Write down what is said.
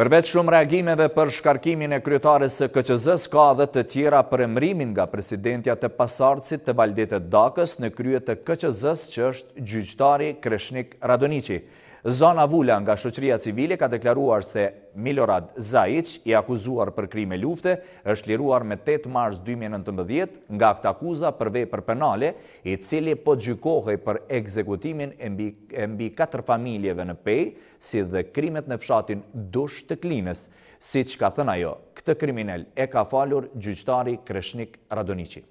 Përveç shumë reagimeve për shkarkimin e kryetarës së KQZ-s, ka edhe të tjera për emërimin nga presidentja të Pasardhësit të Valdetit Dakës në kryet të KQZ-s që është gjyqtari Kreshnik Radoniçi. Zona Vula nga Shqoqëria Civile ka deklaruar se Milorad Zajic, i akuzuar për krime lufte, është liruar me 8 mars 2019 nga këtë akuza për vej për penale, i cili po gjykohej për ekzekutimin e mbi 4 familjeve në pej, si dhe krimet në fshatin dush të klinës. si që ka thëna jo, këtë kriminel e ka falur gjyqtari Kreshnik Radonici.